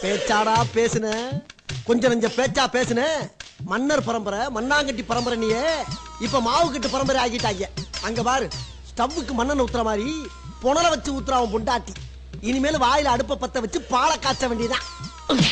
பேச்சாடா பேசுன கொஞ்சம் நஞ்ச பேச்சா பேசுன மன்னர் பரம்பரை மண்ணாங்கட்டி பரம்பரை நீயே இப்ப மாவு கட்டு பரம்பரை ஆகிட்டாங்க அங்க பாரு ஸ்டவ்வுக்கு மன்னன் ஊத்துற மாதிரி புனல வச்சு ஊத்துறாவும் பொண்டாட்டி இனிமேல் வாயில அடுப்பை பத்த வச்சு பாலை காய்ச்ச வேண்டியதான்